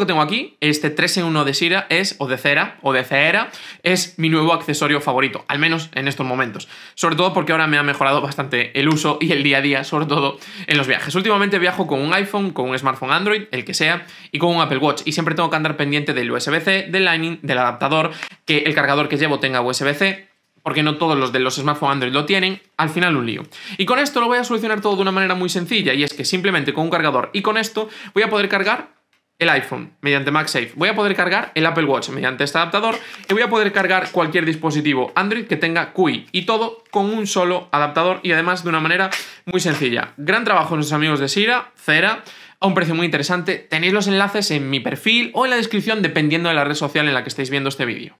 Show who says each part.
Speaker 1: que tengo aquí, este 3 en 1 de Sira, es, o de Cera, o de Cera, es mi nuevo accesorio favorito, al menos en estos momentos. Sobre todo porque ahora me ha mejorado bastante el uso y el día a día, sobre todo en los viajes. Últimamente viajo con un iPhone, con un smartphone Android, el que sea, y con un Apple Watch. Y siempre tengo que andar pendiente del USB-C, del Lightning, del adaptador, que el cargador que llevo tenga USB-C, porque no todos los de los smartphones Android lo tienen, al final un lío. Y con esto lo voy a solucionar todo de una manera muy sencilla, y es que simplemente con un cargador y con esto voy a poder cargar el iPhone mediante MagSafe, voy a poder cargar el Apple Watch mediante este adaptador y voy a poder cargar cualquier dispositivo Android que tenga QI y todo con un solo adaptador y además de una manera muy sencilla. Gran trabajo nuestros amigos de Sira, Cera, a un precio muy interesante. Tenéis los enlaces en mi perfil o en la descripción dependiendo de la red social en la que estéis viendo este vídeo.